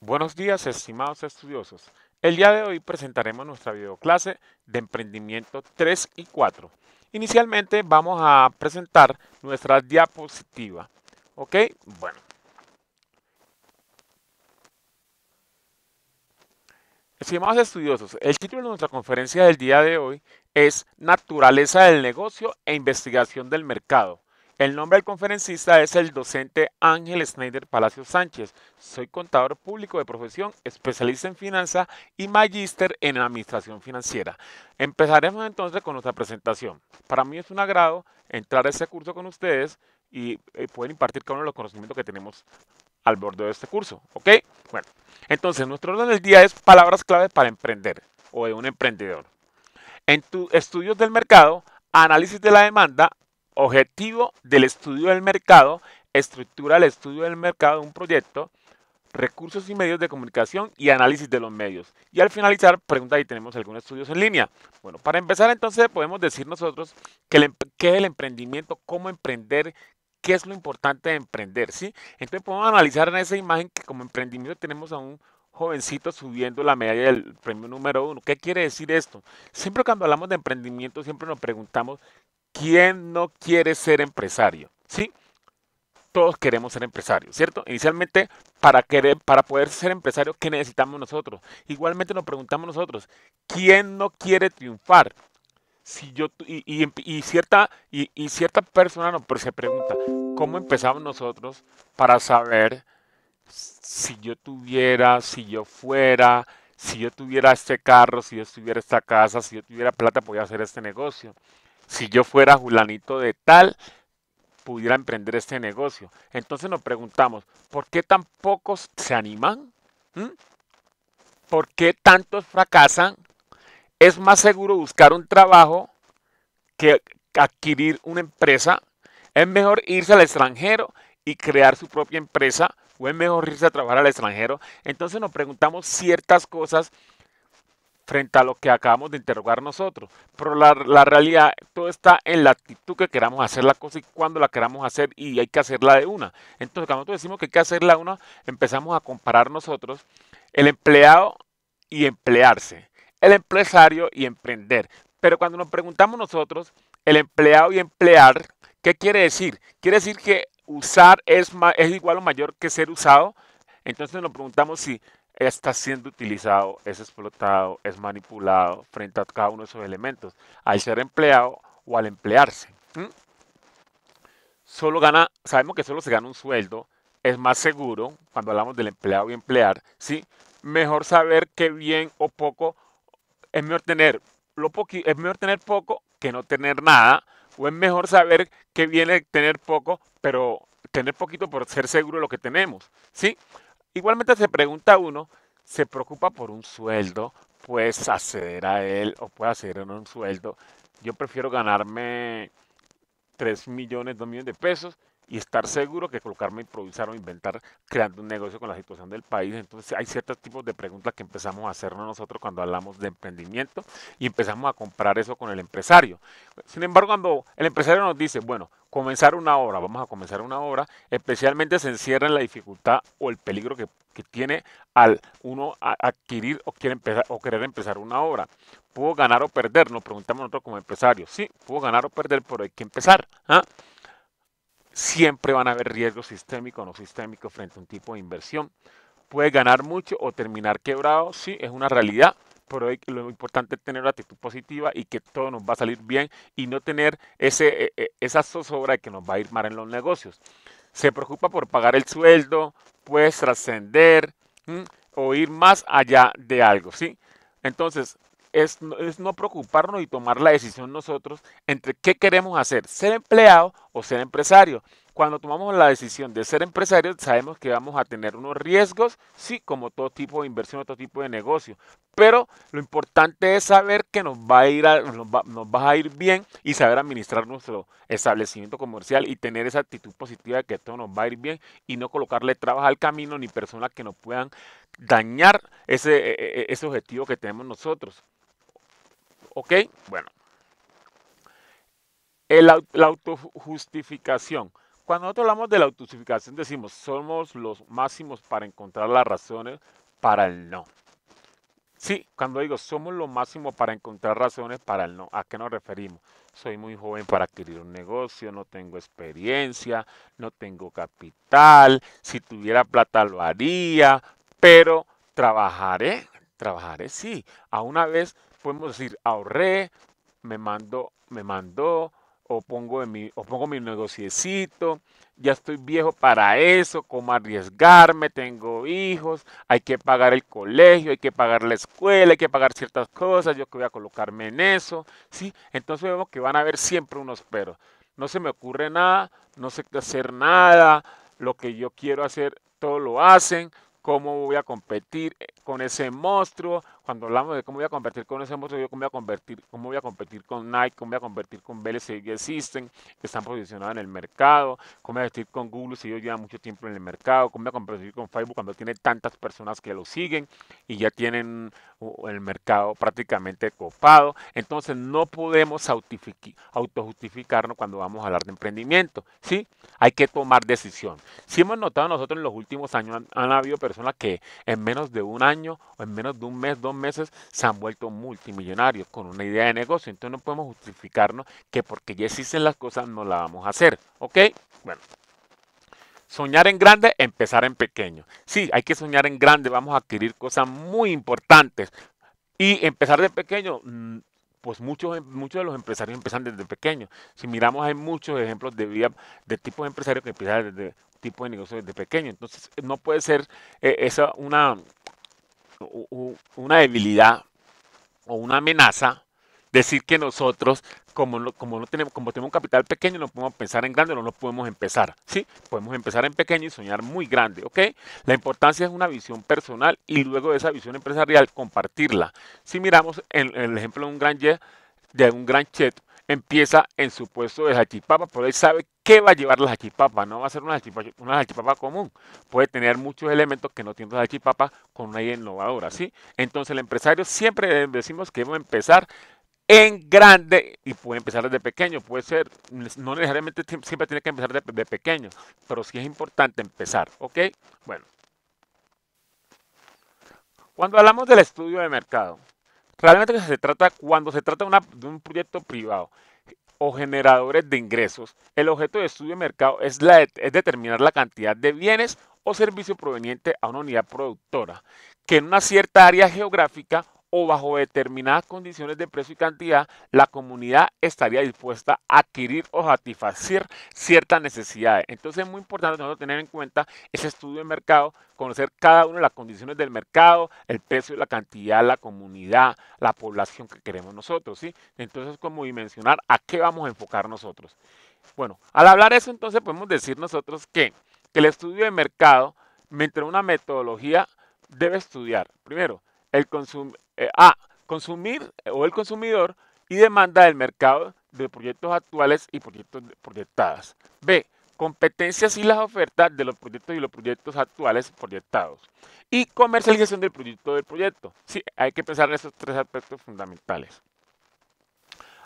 Buenos días, estimados estudiosos. El día de hoy presentaremos nuestra videoclase de emprendimiento 3 y 4. Inicialmente vamos a presentar nuestra diapositiva. ¿Ok? Bueno. Estimados estudiosos, el título de nuestra conferencia del día de hoy es Naturaleza del negocio e investigación del mercado. El nombre del conferencista es el docente Ángel Schneider Palacio Sánchez. Soy contador público de profesión, especialista en finanzas y magíster en administración financiera. Empezaremos entonces con nuestra presentación. Para mí es un agrado entrar a este curso con ustedes y, eh, poder pueden impartir cada uno de los conocimientos que tenemos al borde de este curso. ¿Ok? Bueno, entonces nuestro orden del día es palabras clave para emprender o de un emprendedor. En tus estudios del mercado, análisis de la demanda, Objetivo del estudio del mercado, estructura del estudio del mercado de un proyecto, recursos y medios de comunicación y análisis de los medios. Y al finalizar, pregunta si tenemos algunos estudios en línea. Bueno, para empezar entonces podemos decir nosotros qué es el emprendimiento, cómo emprender, qué es lo importante de emprender, ¿sí? Entonces podemos analizar en esa imagen que como emprendimiento tenemos a un jovencito subiendo la medalla del premio número uno. ¿Qué quiere decir esto? Siempre cuando hablamos de emprendimiento, siempre nos preguntamos ¿Quién no quiere ser empresario? ¿Sí? Todos queremos ser empresarios, ¿cierto? Inicialmente, para, querer, para poder ser empresario, ¿qué necesitamos nosotros? Igualmente nos preguntamos nosotros, ¿quién no quiere triunfar? Si yo, y, cierta, cierta persona no, pues, se pregunta, ¿cómo empezamos nosotros para saber si yo tuviera, si yo fuera, si yo tuviera este carro, si yo tuviera esta casa, si yo tuviera plata, podía hacer este negocio? si yo fuera Julanito de tal, pudiera emprender este negocio. Entonces nos preguntamos, ¿por qué tan pocos se animan? ¿Mm? ¿Por qué tantos fracasan? Es más seguro buscar un trabajo que adquirir una empresa. Es mejor irse al extranjero y crear su propia empresa. O es mejor irse a trabajar al extranjero. Entonces nos preguntamos ciertas cosas frente a lo que acabamos de interrogar nosotros. Pero la, realidad, todo está en la actitud que queramos hacer la cosa y cuándo la queramos hacer y hay que hacerla de una. Entonces, cuando decimos que hay que hacerla de una, empezamos a comparar nosotros el empleado y emplearse, el empresario y emprender. Pero cuando nos preguntamos nosotros, el empleado y emplear, ¿qué quiere decir? Quiere decir que usar es, es igual o mayor que ser usado. Entonces nos preguntamos si está siendo utilizado, es explotado, es manipulado frente a cada uno de esos elementos, al ser empleado o al emplearse. Solo gana, sabemos que solo se gana un sueldo, es más seguro cuando hablamos del empleado y emplear, ¿sí? Mejor saber qué bien o poco, es mejor tener, lo es mejor tener poco que no tener nada, o es mejor saber que viene tener poco, pero tener poquito por ser seguro de lo que tenemos, ¿sí? Igualmente se pregunta uno, ¿se preocupa por un sueldo? ¿Puedes acceder a él o puede acceder a un sueldo? Yo prefiero ganarme 3 millones, 2 millones de pesos y estar seguro que colocarme improvisar o inventar creando un negocio con la situación del país. Entonces hay ciertos tipos de preguntas que empezamos a hacernos nosotros cuando hablamos de emprendimiento y empezamos a comprar eso con el empresario. Sin embargo, cuando el empresario nos dice, bueno, comenzar una obra, vamos a comenzar una obra, especialmente se encierra en la dificultad o el peligro que, tiene al uno adquirir o, quiere empezar, o querer empezar una obra. ¿Puedo ganar o perder? Nos preguntamos nosotros como empresarios. Sí, puedo ganar o perder, pero hay que empezar. ¿eh? siempre van a haber riesgos sistémicos o no sistémicos frente a un tipo de inversión. Puede ganar mucho o terminar quebrado, sí, es una realidad, pero lo importante es tener una actitud positiva y que todo nos va a salir bien y no tener ese, e, e, esa zozobra de que nos va a ir mal en los negocios. Se preocupa por pagar el sueldo, puedes trascender o ir más allá de algo, ¿sí? Entonces, es, no preocuparnos y tomar la decisión nosotros entre qué queremos hacer, ser empleado o ser empresario. Cuando tomamos la decisión de ser empresario, sabemos que vamos a tener unos riesgos, sí, como todo tipo de inversión, todo tipo de negocio. Pero lo importante es saber que nos va a ir, nos, va, a ir bien y saber administrar nuestro establecimiento comercial y tener esa actitud positiva de que todo nos va a ir bien y no colocarle trabas al camino ni personas que nos puedan dañar ese, e, e, e, ese objetivo que tenemos nosotros. ¿Ok? Bueno. la autojustificación. Cuando nosotros hablamos de la autojustificación decimos, somos los máximos para encontrar las razones para el no. Sí, cuando digo somos los máximos para encontrar razones para el no, ¿a qué nos referimos? Soy muy joven para adquirir un negocio, no tengo experiencia, no tengo capital, si tuviera plata lo haría, pero trabajaré, trabajaré sí. A una vez podemos decir ahorré, me mandó, me mandó, o pongo, mi, o pongo mi negociecito, ya estoy viejo para eso, cómo arriesgarme, tengo hijos, hay que pagar el colegio, hay que pagar la escuela, hay que pagar ciertas cosas, yo que voy a colocarme en eso, ¿sí? Entonces vemos que van a haber siempre unos peros. No se me ocurre nada, no sé qué hacer nada, lo que yo quiero hacer, todo lo hacen, cómo voy a competir eh, con ese monstruo, cuando hablamos de cómo voy a convertir con ese motor, yo cómo voy a convertir, cómo voy a competir con Nike, cómo voy a convertir con Vélez si existen, que están posicionados en el mercado, cómo voy a competir con Google si ellos llevan mucho tiempo en el mercado, cómo voy a competir con Facebook cuando tiene tantas personas que lo siguen y ya tienen uh, el mercado prácticamente copado. Entonces no podemos autojustificarnos cuando vamos a hablar de emprendimiento, ¿sí? Hay que tomar decisión. Si hemos notado nosotros en los últimos años han, han habido personas que en menos de un año o en menos de un mes, dos meses se han vuelto multimillonarios con una idea de negocio. Entonces no podemos justificarnos que porque ya existen las cosas no las vamos a hacer. ¿Ok? Bueno. Soñar en grande, empezar en pequeño. Sí, hay que soñar en grande, vamos a adquirir cosas muy importantes. Y empezar de pequeño, mm, pues muchos, muchos de los empresarios empiezan desde pequeño. Si miramos, hay muchos ejemplos de vida, de tipos de empresarios que empiezan desde tipo de negocios desde pequeño. Entonces, no puede ser eh, esa una una debilidad o una amenaza decir que nosotros, como, como, no tenemos, como tenemos un capital pequeño, no podemos pensar en grande, no lo podemos empezar. ¿sí? Podemos empezar en pequeño y soñar muy grande. ¿ok? La importancia es una visión personal y luego de esa visión empresarial compartirla. Si miramos en, el ejemplo de un gran de un gran chat, empieza en su puesto de hachipapa, pero él sabe qué va a llevar la hachipapa, no va a ser una hachipapa común, puede tener muchos elementos que no tiene la hachipapa con una idea innovadora, ¿sí? Entonces el empresario siempre decimos que a empezar en grande y puede empezar desde pequeño, puede ser, no necesariamente siempre tiene que empezar desde de pequeño, pero sí es importante empezar, ¿ok? Bueno. Cuando hablamos del estudio de mercado, Realmente se trata, cuando se trata de un proyecto privado o generadores de ingresos, el objeto de estudio de mercado es, la es determinar la cantidad de bienes o servicios provenientes a una unidad productora que en una cierta área geográfica o bajo determinadas condiciones de precio y cantidad, la comunidad estaría dispuesta a adquirir o satisfacer ciertas necesidades. Entonces es muy importante nosotros tener en cuenta ese estudio de mercado, conocer cada una de las condiciones del mercado, el precio, la cantidad, la comunidad, la población que queremos nosotros. ¿sí? Entonces como dimensionar a qué vamos a enfocar nosotros. Bueno, al hablar eso entonces podemos decir nosotros que, que el estudio de mercado, mientras una metodología debe estudiar, primero, eh, A. Ah, consumir eh, o el consumidor y demanda del mercado de proyectos actuales y proyectos proyectadas. B. Competencias y las ofertas de los proyectos y los proyectos actuales proyectados. Y comercialización del proyecto del proyecto. Sí, hay que pensar en esos tres aspectos fundamentales.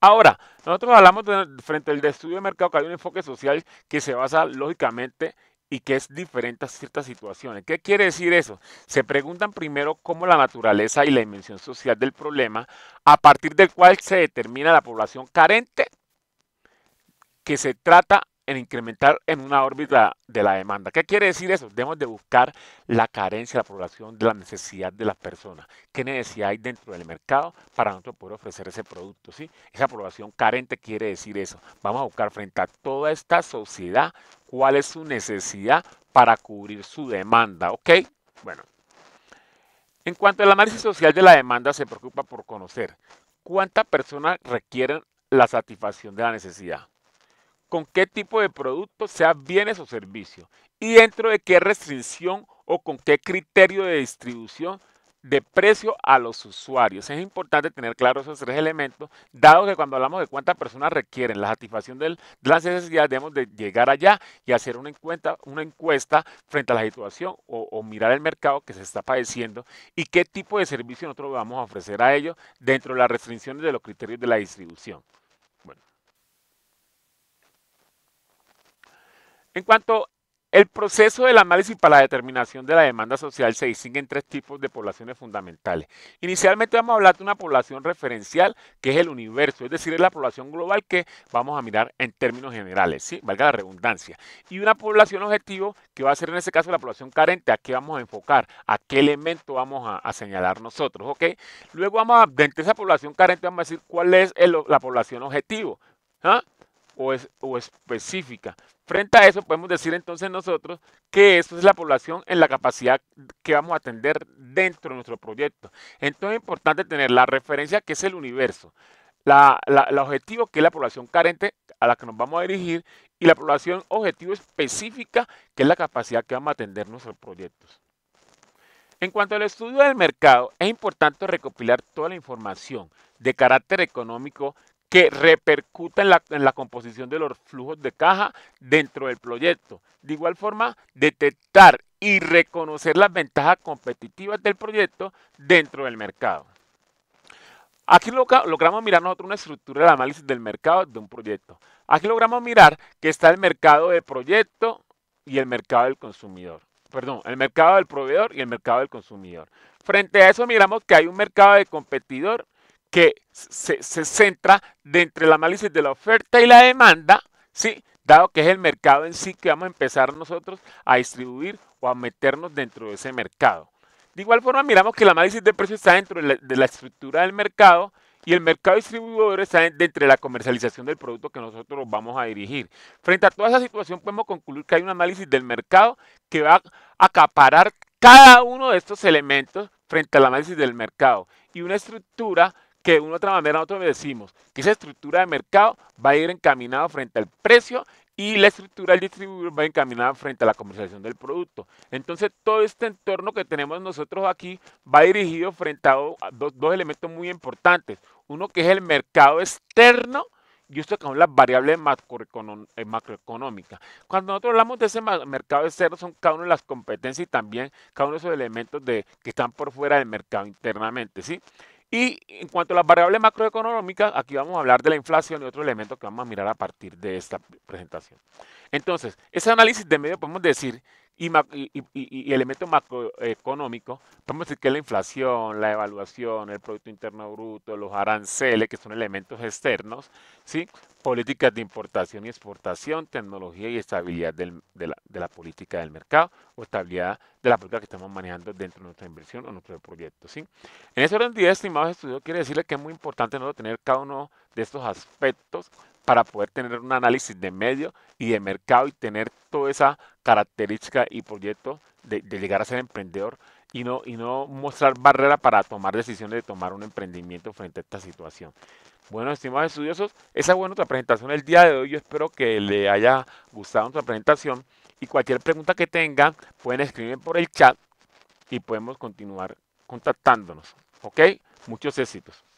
Ahora, nosotros hablamos frente al estudio de mercado que hay un enfoque social que se basa lógicamente y que es diferente a ciertas situaciones. ¿Qué quiere decir eso? Se preguntan primero cómo la naturaleza y la dimensión social del problema, a partir del cual se determina la población carente que se trata incrementar en una órbita de la demanda. ¿Qué quiere decir eso? Debemos de buscar la carencia la población, de la necesidad de las personas. ¿Qué necesidad hay dentro del mercado para nosotros poder ofrecer ese producto? ¿sí? Esa población carente quiere decir eso. Vamos a buscar frente a toda esta sociedad cuál es su necesidad para cubrir su demanda. ¿Ok? Bueno. En cuanto al análisis social de la demanda, se preocupa por conocer cuántas personas requieren la satisfacción de la necesidad con qué tipo de producto, sea bienes o servicios, y dentro de qué restricción o con qué criterio de distribución de precio a los usuarios. Es importante tener claros esos tres elementos, dado que cuando hablamos de cuántas personas requieren la satisfacción de las necesidades, debemos de llegar allá y hacer una encuesta, una encuesta frente a la situación o, mirar el mercado que se está padeciendo y qué tipo de servicio nosotros vamos a ofrecer a ellos dentro de las restricciones de los criterios de la distribución. En cuanto el proceso del análisis para la determinación de la demanda social se distingue en tres tipos de poblaciones fundamentales. Inicialmente vamos a hablar de una población referencial, que es el universo, es decir, es la población global que vamos a mirar en términos generales, ¿sí? valga la redundancia. Y una población objetivo, que va a ser en este caso la población carente, a qué vamos a enfocar, a qué elemento vamos a, señalar nosotros, ¿ok? Luego vamos a, dentro de esa población carente, vamos a decir cuál es la población objetivo. ¿ah? O, es, o específica. Frente a eso, podemos decir entonces nosotros que eso es la población en la capacidad que vamos a atender dentro de nuestro proyecto. Entonces es importante tener la referencia que es el universo, el objetivo que es la población carente a la que nos vamos a dirigir y la población objetivo específica que es la capacidad que vamos a atender nuestros proyectos. En cuanto al estudio del mercado, es importante recopilar toda la información de carácter económico que repercuta en la, composición de los flujos de caja dentro del proyecto. De igual forma, detectar y reconocer las ventajas competitivas del proyecto dentro del mercado. Aquí logramos mirar nosotros una estructura del análisis del mercado de un proyecto. Aquí logramos mirar que está el mercado de proyecto y el mercado del consumidor. Perdón, el mercado del proveedor y el mercado del consumidor. Frente a eso miramos que hay un mercado de competidor que se, centra dentro del análisis de la oferta y la demanda, ¿sí? dado que es el mercado en sí que vamos a empezar nosotros a distribuir o a meternos dentro de ese mercado. De igual forma, miramos que el análisis de precio está dentro de la, de la estructura del mercado y el mercado distribuidor está dentro de la comercialización del producto que nosotros vamos a dirigir. Frente a toda esa situación, podemos concluir que hay un análisis del mercado que va a acaparar cada uno de estos elementos frente al análisis del mercado y una estructura que de una u otra manera nosotros decimos que esa estructura de mercado va a ir encaminada frente al precio y la estructura del distribuidor va encaminada frente a la comercialización del producto. Entonces, todo este entorno que tenemos nosotros aquí va dirigido frente a dos, elementos muy importantes. Uno que es el mercado externo y otro que son las variables eh, macroeconómicas. Cuando nosotros hablamos de ese mercado externo, son cada uno de las competencias y también cada uno de esos elementos de, que están por fuera del mercado internamente. ¿sí? Y en cuanto a las variables macroeconómicas, aquí vamos a hablar de la inflación y otro elemento que vamos a mirar a partir de esta presentación. Entonces, ese análisis de medio podemos decir y, elementos macroeconómicos, podemos decir que la inflación, la evaluación, el Producto Interno Bruto, los aranceles, que son elementos externos, ¿sí? políticas de importación y exportación, tecnología y estabilidad de, la, política del mercado o estabilidad de la política que estamos manejando dentro de nuestra inversión o nuestro proyecto. ¿sí? En ese orden de día, estimados estudios, quiere decirle que es muy importante no tener cada uno de estos aspectos para poder tener un análisis de medio y de mercado y tener toda esa característica y proyecto de, llegar a ser emprendedor y no, y no mostrar barrera para tomar decisiones de tomar un emprendimiento frente a esta situación. Bueno, estimados estudiosos, esa fue nuestra presentación el día de hoy. Yo espero que le haya gustado nuestra presentación y cualquier pregunta que tengan pueden escribir por el chat y podemos continuar contactándonos. ¿Ok? Muchos éxitos.